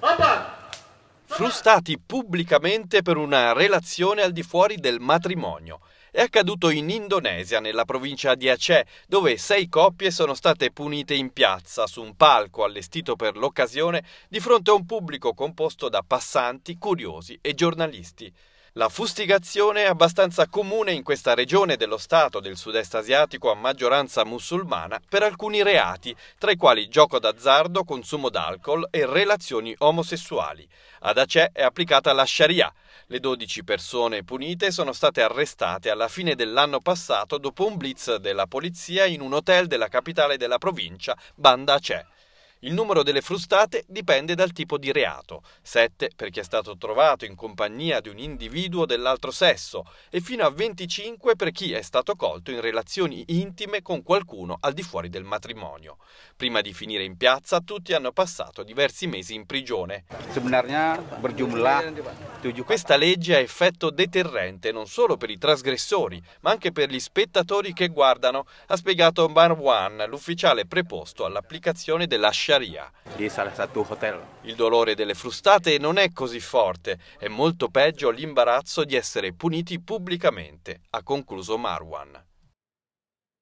Opa! Frustati pubblicamente per una relazione al di fuori del matrimonio. È accaduto in Indonesia, nella provincia di Aceh, dove sei coppie sono state punite in piazza, su un palco allestito per l'occasione, di fronte a un pubblico composto da passanti, curiosi e giornalisti. La fustigazione è abbastanza comune in questa regione dello Stato del sud-est asiatico a maggioranza musulmana per alcuni reati, tra i quali gioco d'azzardo, consumo d'alcol e relazioni omosessuali. Ad Aceh è applicata la Sharia. Le 12 persone punite sono state arrestate alla fine dell'anno passato dopo un blitz della polizia in un hotel della capitale della provincia, Banda Aceh. Il numero delle frustate dipende dal tipo di reato, 7 per chi è stato trovato in compagnia di un individuo dell'altro sesso e fino a 25 per chi è stato colto in relazioni intime con qualcuno al di fuori del matrimonio. Prima di finire in piazza tutti hanno passato diversi mesi in prigione. Questa legge ha effetto deterrente non solo per i trasgressori, ma anche per gli spettatori che guardano, ha spiegato Marwan, l'ufficiale preposto all'applicazione della scienza Sharia. Lì sarà stato hotel. Il dolore delle frustate non è così forte, è molto peggio l'imbarazzo di essere puniti pubblicamente, ha concluso Marwan.